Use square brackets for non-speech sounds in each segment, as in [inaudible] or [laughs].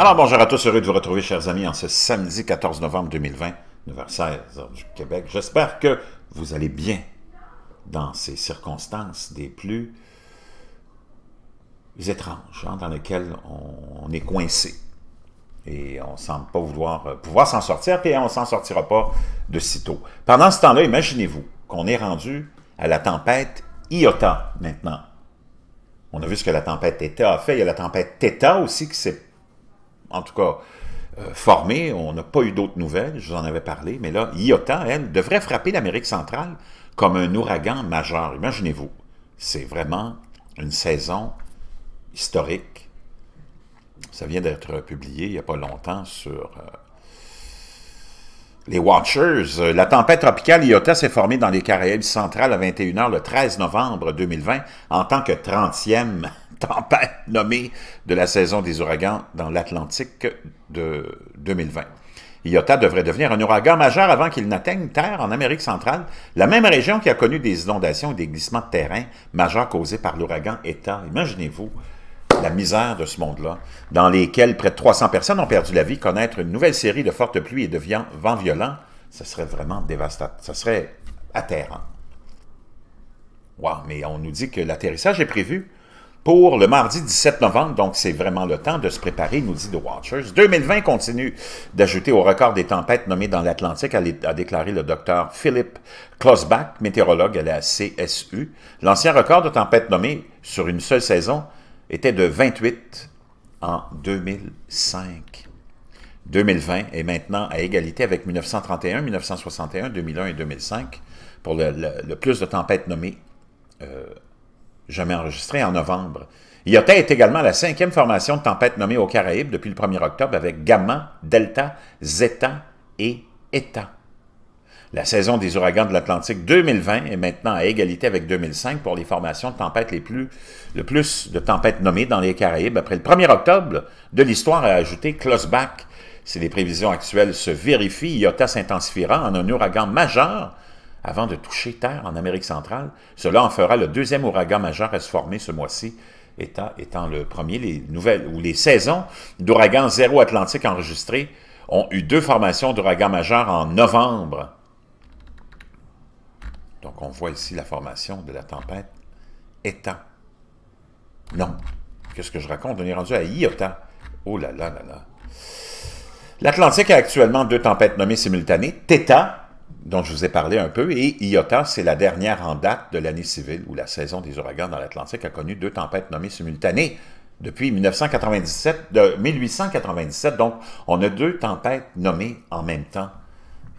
Alors bonjour à tous, heureux de vous retrouver chers amis en ce samedi 14 novembre 2020, 9 16 du Québec. J'espère que vous allez bien dans ces circonstances des plus étranges hein, dans lesquelles on, est coincé et on semble pas vouloir euh, pouvoir s'en sortir et on s'en sortira pas de sitôt. Pendant ce temps-là, imaginez-vous qu'on est rendu à la tempête Iota maintenant. On a vu ce que la tempête Theta a fait. Il y a la tempête Theta aussi qui s'est en tout cas, euh, formée. On n'a pas eu d'autres nouvelles, je vous en avais parlé. Mais là, Iota, elle, devrait frapper l'Amérique centrale comme un ouragan majeur. Imaginez-vous, c'est vraiment une saison historique. Ça vient d'être publié il n'y a pas longtemps sur euh, les Watchers. La tempête tropicale Iota s'est formée dans les Caraïbes centrales à 21h le 13 novembre 2020 en tant que 30e [laughs] tempête nommée de la saison des ouragans dans l'Atlantique de 2020. Iota devrait devenir un ouragan majeur avant qu'il n'atteigne terre en Amérique centrale, la même région qui a connu des inondations et des glissements de terrain majeurs causés par l'ouragan ETA. Imaginez-vous la misère de ce monde-là, dans lesquels près de 300 personnes ont perdu la vie, connaître une nouvelle série de fortes pluies et de vents violents, ça serait vraiment dévastateur, ça serait atterrant. Wow, mais on nous dit que l'atterrissage est prévu pour le mardi 17 novembre, donc c'est vraiment le temps de se préparer, nous dit The Watchers. 2020 continue d'ajouter au record des tempêtes nommées dans l'Atlantique, a, déclaré le docteur Philip Klosbach, météorologue à la CSU. L'ancien record de tempêtes nommées sur une seule saison était de 28 en 2005. 2020 est maintenant à égalité avec 1931, 1961, 2001 et 2005 pour le, plus de tempêtes nommées euh, jamais enregistré, en novembre. Iota est également la cinquième formation de tempête nommée aux Caraïbes depuis le 1er octobre avec Gamma, Delta, Zeta et Eta. La saison des ouragans de l'Atlantique 2020 est maintenant à égalité avec 2005 pour les formations de tempêtes les plus, le plus de tempêtes nommées dans les Caraïbes. Après le 1er octobre de l'histoire, a ajouté Closeback. Si les prévisions actuelles se vérifient, Iota s'intensifiera en un ouragan majeur avant de toucher terre en Amérique centrale. Cela en fera le deuxième ouragan majeur à se former ce mois-ci, étant, étant, le premier. Les nouvelles ou les saisons d'ouragans zéro atlantique enregistrés ont eu deux formations d'ouragan majeur en novembre. Donc on voit ici la formation de la tempête État. Non. Qu'est-ce que je raconte? On est rendu à Iota. Oh là là là là. L'Atlantique a actuellement deux tempêtes nommées simultanées, Theta dont je vous ai parlé un peu, et Iota, c'est la dernière en date de l'année civile où la saison des ouragans dans l'Atlantique a connu deux tempêtes nommées simultanées depuis 1897. Donc, on a deux tempêtes nommées en même temps.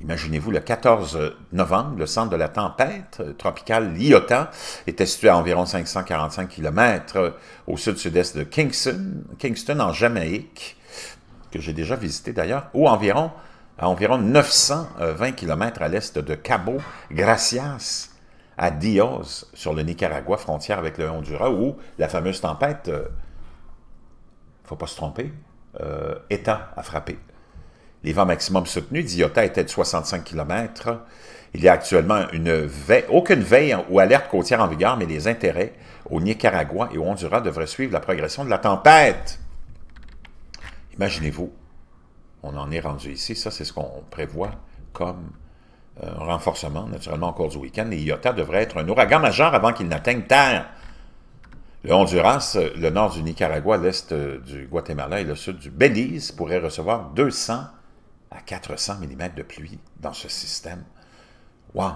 Imaginez-vous, le 14 novembre, le centre de la tempête euh, tropicale Iota était situé à environ 545 km euh, au sud-sud-est de Kingston, Kingston en Jamaïque, que j'ai déjà visité d'ailleurs, ou environ à environ 920 km à l'est de Cabo Gracias, à Dios, sur le Nicaragua, frontière avec le Honduras, où la fameuse tempête, ne euh, faut pas se tromper, étant euh, État a frappé. Les vents maximum soutenus d'Iota était de 65 km. Il y a actuellement une aucune veille ou alerte côtière en vigueur, mais les intérêts au Nicaragua et au Honduras devraient suivre la progression de la tempête. Imaginez-vous, on en est rendu ici. Ça, c'est ce qu'on prévoit comme euh, renforcement, naturellement, au cours du week-end. Et Iota devrait être un ouragan majeur avant qu'il n'atteigne terre. Le Honduras, le nord du Nicaragua, l'est euh, du Guatemala et le sud du Belize pourraient recevoir 200 à 400 mm de pluie dans ce système. Wow!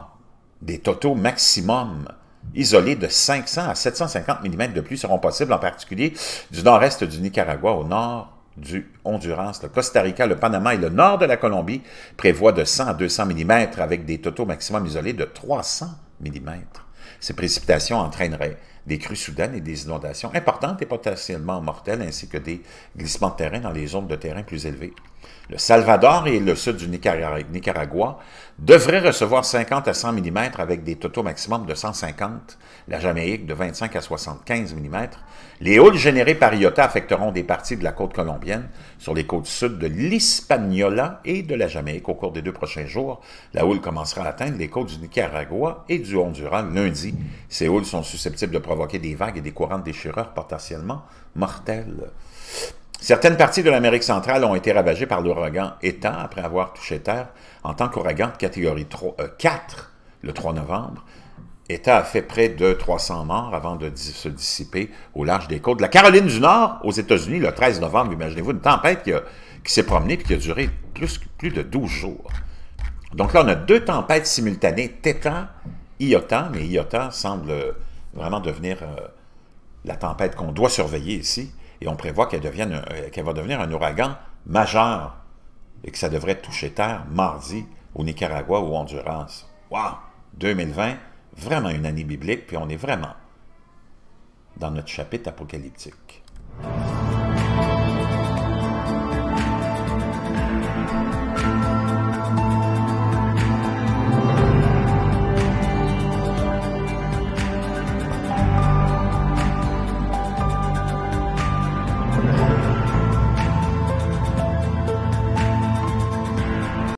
Des totaux maximum isolés de 500 à 750 mm de pluie seront possibles, en particulier du nord-est du Nicaragua au nord du Honduras, le Costa Rica, le Panama et le nord de la Colombie prévoient de 100 à 200 mm avec des totaux maximum isolés de 300 mm. Ces précipitations entraîneraient des crues soudaines et des inondations importantes et potentiellement mortelles, ainsi que des glissements de terrain dans les zones de terrain plus élevées. Le Salvador et le sud du Nicaragua devraient recevoir 50 à 100 mm avec des totaux maximum de 150, la Jamaïque de 25 à 75 mm. Les houles générées par Iota affecteront des parties de la côte colombienne sur les côtes sud de l'Hispaniola et de la Jamaïque au cours des deux prochains jours. La houle commencera à atteindre les côtes du Nicaragua et du Honduras lundi. Ces houles sont susceptibles de provoquer des vagues et des courants de déchireurs potentiellement mortels. Certaines parties de l'Amérique centrale ont été ravagées par l'ouragan État après avoir touché terre en tant qu'ouragan de catégorie 3, 4 euh, le 3 novembre. État a fait près de 300 morts avant de se dissiper au large des côtes la Caroline du Nord aux États-Unis le 13 novembre. Imaginez-vous une tempête qui, s'est promenée et qui a duré plus, de 12 jours. Donc là, on a deux tempêtes simultanées, Tétan, Iota, mais Iota semble euh, vraiment devenir euh, la tempête qu'on doit surveiller ici, et on prévoit qu'elle euh, va devenir un ouragan majeur et que ça devrait toucher terre mardi au Nicaragua ou au Honduras. Wow! 2020, vraiment une année biblique, puis on est vraiment dans notre chapitre apocalyptique.